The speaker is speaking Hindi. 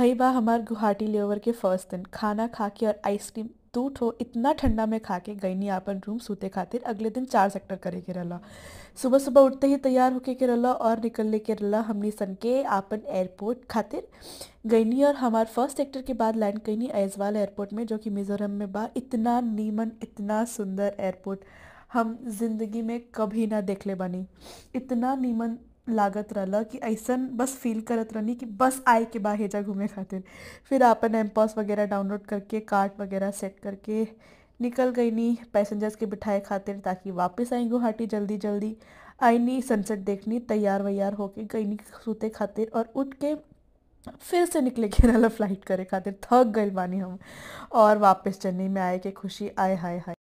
हई बा हमार गुवाहाटी लेवर के फर्स्ट दिन खाना खा के और आइसक्रीम तू ठो इतना ठंडा में खा के गई नहीं अपन रूम सूते खातिर अगले दिन चार सेक्टर करे के रहला सुबह सुबह उठते ही तैयार होके के रहला और निकलने के रहला हमने सन के अपन एयरपोर्ट खातिर गईनी और हमार फर्स्ट सेक्टर के बाद लैंड कईनी ऐजवाल एयरपोर्ट में जो कि मिजोरम में बा इतना नीमन इतना सुंदर एयरपोर्ट हम जिंदगी में कभी ना देखले बनी इतना नीमन लागत रल कि ऐसा बस फील करत रहनी कि बस आए के बाहे जा घूमे खातिर फिर आपन एम्पॉस वगैरह डाउनलोड करके कार्ट वगैरह सेट करके निकल गई नी पैसेंजर्स के बिठाए खातिर ताकि वापस आई गुवाहाटी जल्दी जल्दी आई नी सनसेट देखनी तैयार वैयार होके गई नी सूते खातिर और उठ के फिर से निकले के रहा फ्लाइट करे खातिर थक गई बानी हम और वापस चेन्नई में आए के खुशी आए हाय हाय